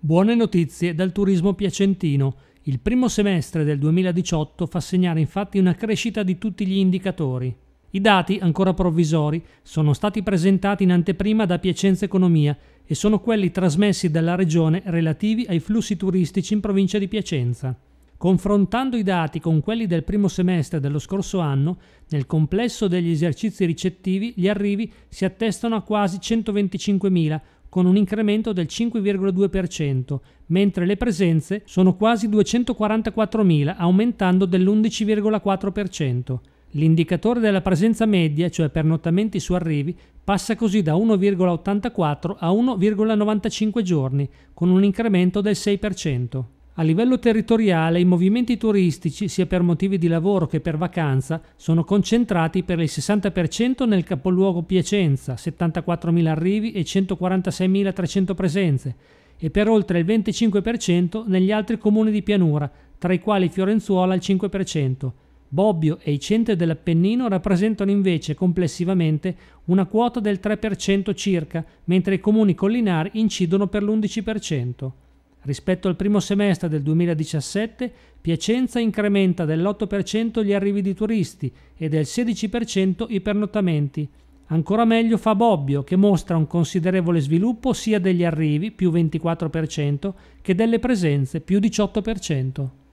Buone notizie dal turismo piacentino. Il primo semestre del 2018 fa segnare infatti una crescita di tutti gli indicatori. I dati, ancora provvisori, sono stati presentati in anteprima da Piacenza Economia e sono quelli trasmessi dalla Regione relativi ai flussi turistici in provincia di Piacenza. Confrontando i dati con quelli del primo semestre dello scorso anno, nel complesso degli esercizi ricettivi gli arrivi si attestano a quasi 125.000, con un incremento del 5,2%, mentre le presenze sono quasi 244.000, aumentando dell'11,4%. L'indicatore della presenza media, cioè pernottamenti su arrivi, passa così da 1,84 a 1,95 giorni, con un incremento del 6%. A livello territoriale i movimenti turistici, sia per motivi di lavoro che per vacanza, sono concentrati per il 60% nel capoluogo Piacenza, 74.000 arrivi e 146.300 presenze, e per oltre il 25% negli altri comuni di pianura, tra i quali Fiorenzuola al 5%. Bobbio e i centri dell'Appennino rappresentano invece complessivamente una quota del 3% circa, mentre i comuni collinari incidono per l'11%. Rispetto al primo semestre del 2017, Piacenza incrementa dell'8% gli arrivi di turisti e del 16% i pernottamenti. Ancora meglio fa Bobbio, che mostra un considerevole sviluppo sia degli arrivi, più 24%, che delle presenze, più 18%.